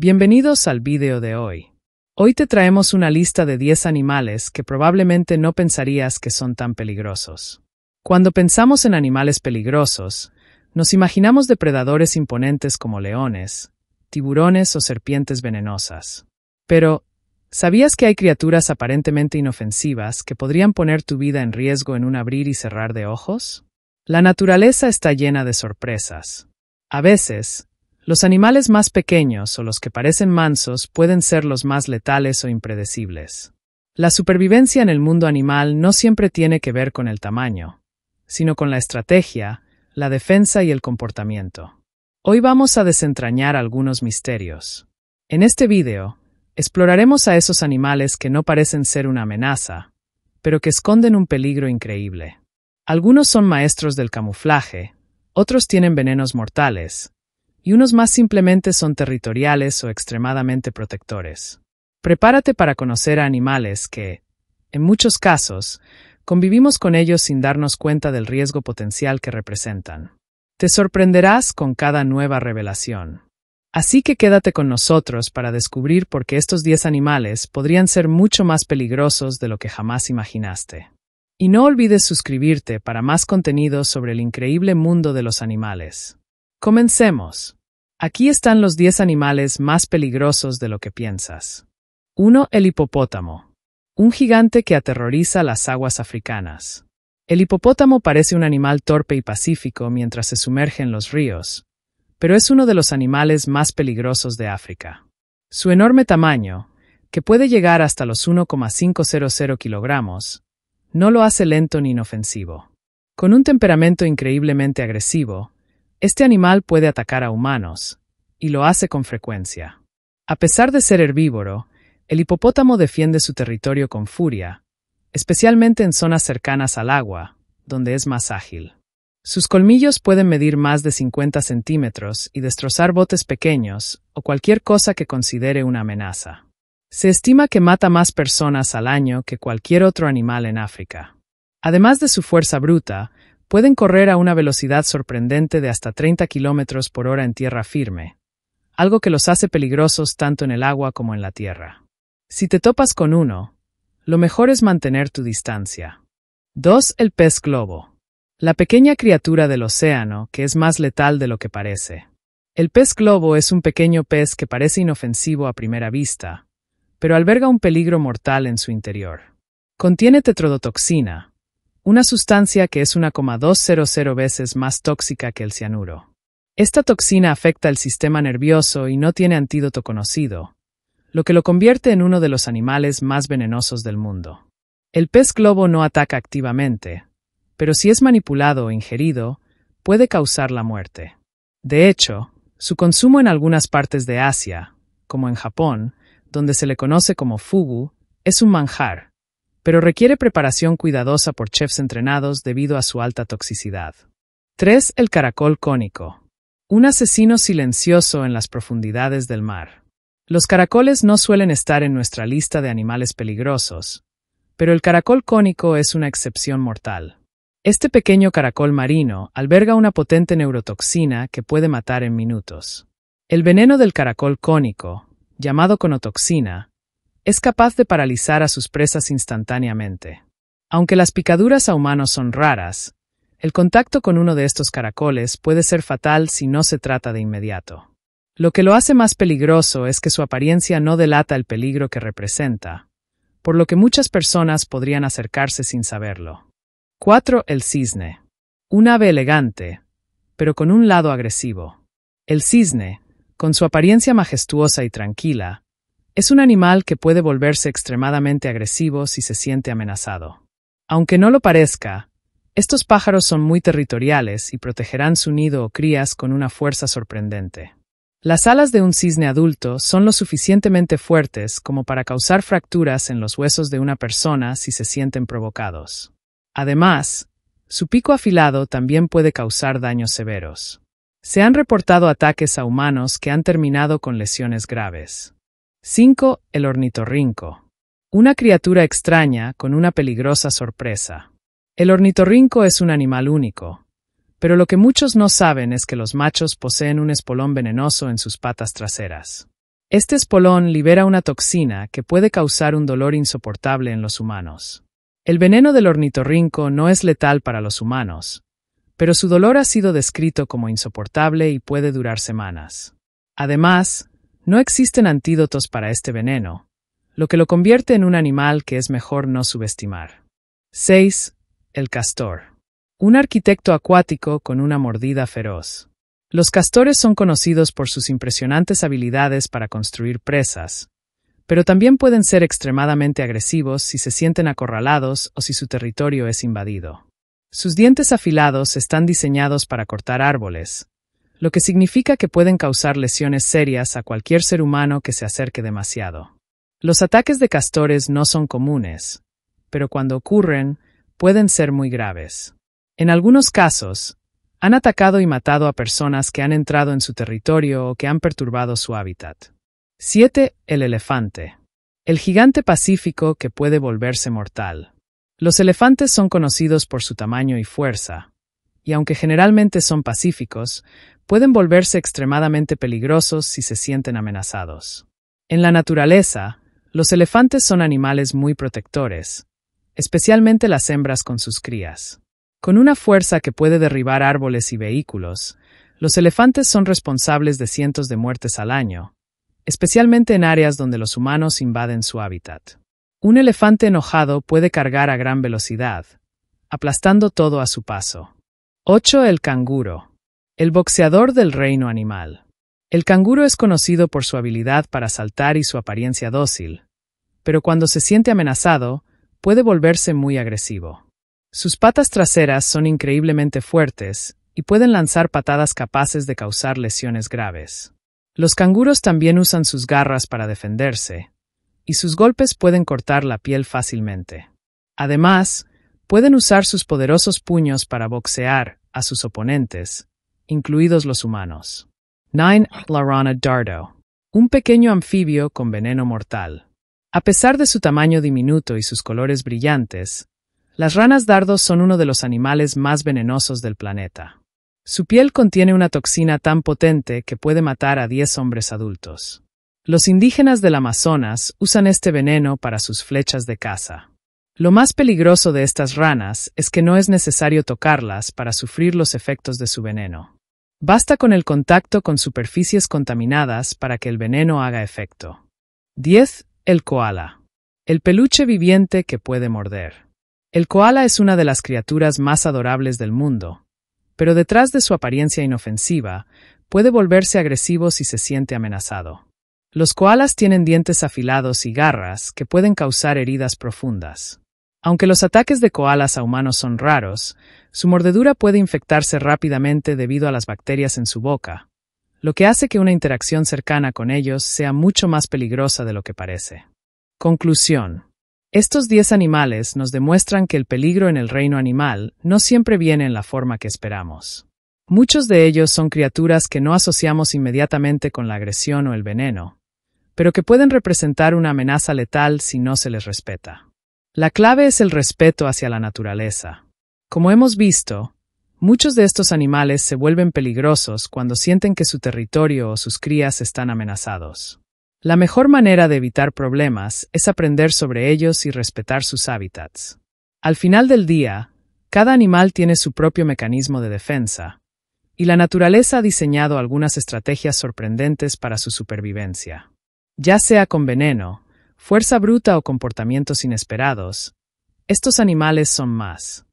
Bienvenidos al vídeo de hoy. Hoy te traemos una lista de 10 animales que probablemente no pensarías que son tan peligrosos. Cuando pensamos en animales peligrosos, nos imaginamos depredadores imponentes como leones, tiburones o serpientes venenosas. Pero, ¿sabías que hay criaturas aparentemente inofensivas que podrían poner tu vida en riesgo en un abrir y cerrar de ojos? La naturaleza está llena de sorpresas. A veces, los animales más pequeños o los que parecen mansos pueden ser los más letales o impredecibles. La supervivencia en el mundo animal no siempre tiene que ver con el tamaño, sino con la estrategia, la defensa y el comportamiento. Hoy vamos a desentrañar algunos misterios. En este vídeo, exploraremos a esos animales que no parecen ser una amenaza, pero que esconden un peligro increíble. Algunos son maestros del camuflaje, otros tienen venenos mortales, y unos más simplemente son territoriales o extremadamente protectores. Prepárate para conocer a animales que, en muchos casos, convivimos con ellos sin darnos cuenta del riesgo potencial que representan. Te sorprenderás con cada nueva revelación. Así que quédate con nosotros para descubrir por qué estos 10 animales podrían ser mucho más peligrosos de lo que jamás imaginaste. Y no olvides suscribirte para más contenido sobre el increíble mundo de los animales. Comencemos. Aquí están los 10 animales más peligrosos de lo que piensas. 1. El hipopótamo. Un gigante que aterroriza las aguas africanas. El hipopótamo parece un animal torpe y pacífico mientras se sumerge en los ríos, pero es uno de los animales más peligrosos de África. Su enorme tamaño, que puede llegar hasta los 1,500 kilogramos, no lo hace lento ni inofensivo. Con un temperamento increíblemente agresivo, este animal puede atacar a humanos, y lo hace con frecuencia. A pesar de ser herbívoro, el hipopótamo defiende su territorio con furia, especialmente en zonas cercanas al agua, donde es más ágil. Sus colmillos pueden medir más de 50 centímetros y destrozar botes pequeños o cualquier cosa que considere una amenaza. Se estima que mata más personas al año que cualquier otro animal en África. Además de su fuerza bruta, pueden correr a una velocidad sorprendente de hasta 30 km por hora en tierra firme, algo que los hace peligrosos tanto en el agua como en la tierra. Si te topas con uno, lo mejor es mantener tu distancia. 2. El pez globo. La pequeña criatura del océano que es más letal de lo que parece. El pez globo es un pequeño pez que parece inofensivo a primera vista, pero alberga un peligro mortal en su interior. Contiene tetrodotoxina, una sustancia que es 1,200 veces más tóxica que el cianuro. Esta toxina afecta el sistema nervioso y no tiene antídoto conocido, lo que lo convierte en uno de los animales más venenosos del mundo. El pez globo no ataca activamente, pero si es manipulado o ingerido, puede causar la muerte. De hecho, su consumo en algunas partes de Asia, como en Japón, donde se le conoce como fugu, es un manjar, pero requiere preparación cuidadosa por chefs entrenados debido a su alta toxicidad. 3. El caracol cónico. Un asesino silencioso en las profundidades del mar. Los caracoles no suelen estar en nuestra lista de animales peligrosos, pero el caracol cónico es una excepción mortal. Este pequeño caracol marino alberga una potente neurotoxina que puede matar en minutos. El veneno del caracol cónico, llamado conotoxina, es capaz de paralizar a sus presas instantáneamente. Aunque las picaduras a humanos son raras, el contacto con uno de estos caracoles puede ser fatal si no se trata de inmediato. Lo que lo hace más peligroso es que su apariencia no delata el peligro que representa, por lo que muchas personas podrían acercarse sin saberlo. 4. El cisne. Un ave elegante, pero con un lado agresivo. El cisne, con su apariencia majestuosa y tranquila, es un animal que puede volverse extremadamente agresivo si se siente amenazado. Aunque no lo parezca, estos pájaros son muy territoriales y protegerán su nido o crías con una fuerza sorprendente. Las alas de un cisne adulto son lo suficientemente fuertes como para causar fracturas en los huesos de una persona si se sienten provocados. Además, su pico afilado también puede causar daños severos. Se han reportado ataques a humanos que han terminado con lesiones graves. 5. El ornitorrinco. Una criatura extraña con una peligrosa sorpresa. El ornitorrinco es un animal único, pero lo que muchos no saben es que los machos poseen un espolón venenoso en sus patas traseras. Este espolón libera una toxina que puede causar un dolor insoportable en los humanos. El veneno del ornitorrinco no es letal para los humanos, pero su dolor ha sido descrito como insoportable y puede durar semanas. Además, no existen antídotos para este veneno, lo que lo convierte en un animal que es mejor no subestimar. 6. El castor. Un arquitecto acuático con una mordida feroz. Los castores son conocidos por sus impresionantes habilidades para construir presas, pero también pueden ser extremadamente agresivos si se sienten acorralados o si su territorio es invadido. Sus dientes afilados están diseñados para cortar árboles, lo que significa que pueden causar lesiones serias a cualquier ser humano que se acerque demasiado. Los ataques de castores no son comunes, pero cuando ocurren, pueden ser muy graves. En algunos casos, han atacado y matado a personas que han entrado en su territorio o que han perturbado su hábitat. 7. El elefante. El gigante pacífico que puede volverse mortal. Los elefantes son conocidos por su tamaño y fuerza, y aunque generalmente son pacíficos, pueden volverse extremadamente peligrosos si se sienten amenazados. En la naturaleza, los elefantes son animales muy protectores, especialmente las hembras con sus crías. Con una fuerza que puede derribar árboles y vehículos, los elefantes son responsables de cientos de muertes al año, especialmente en áreas donde los humanos invaden su hábitat. Un elefante enojado puede cargar a gran velocidad, aplastando todo a su paso. 8. El canguro. El boxeador del reino animal. El canguro es conocido por su habilidad para saltar y su apariencia dócil, pero cuando se siente amenazado, puede volverse muy agresivo. Sus patas traseras son increíblemente fuertes y pueden lanzar patadas capaces de causar lesiones graves. Los canguros también usan sus garras para defenderse, y sus golpes pueden cortar la piel fácilmente. Además, pueden usar sus poderosos puños para boxear a sus oponentes, incluidos los humanos. 9. La rana dardo. Un pequeño anfibio con veneno mortal. A pesar de su tamaño diminuto y sus colores brillantes, las ranas dardos son uno de los animales más venenosos del planeta. Su piel contiene una toxina tan potente que puede matar a 10 hombres adultos. Los indígenas del Amazonas usan este veneno para sus flechas de caza. Lo más peligroso de estas ranas es que no es necesario tocarlas para sufrir los efectos de su veneno. Basta con el contacto con superficies contaminadas para que el veneno haga efecto. 10. El koala. El peluche viviente que puede morder. El koala es una de las criaturas más adorables del mundo, pero detrás de su apariencia inofensiva, puede volverse agresivo si se siente amenazado. Los koalas tienen dientes afilados y garras que pueden causar heridas profundas. Aunque los ataques de koalas a humanos son raros, su mordedura puede infectarse rápidamente debido a las bacterias en su boca, lo que hace que una interacción cercana con ellos sea mucho más peligrosa de lo que parece. Conclusión. Estos 10 animales nos demuestran que el peligro en el reino animal no siempre viene en la forma que esperamos. Muchos de ellos son criaturas que no asociamos inmediatamente con la agresión o el veneno, pero que pueden representar una amenaza letal si no se les respeta. La clave es el respeto hacia la naturaleza. Como hemos visto, muchos de estos animales se vuelven peligrosos cuando sienten que su territorio o sus crías están amenazados. La mejor manera de evitar problemas es aprender sobre ellos y respetar sus hábitats. Al final del día, cada animal tiene su propio mecanismo de defensa, y la naturaleza ha diseñado algunas estrategias sorprendentes para su supervivencia. Ya sea con veneno, fuerza bruta o comportamientos inesperados, estos animales son más.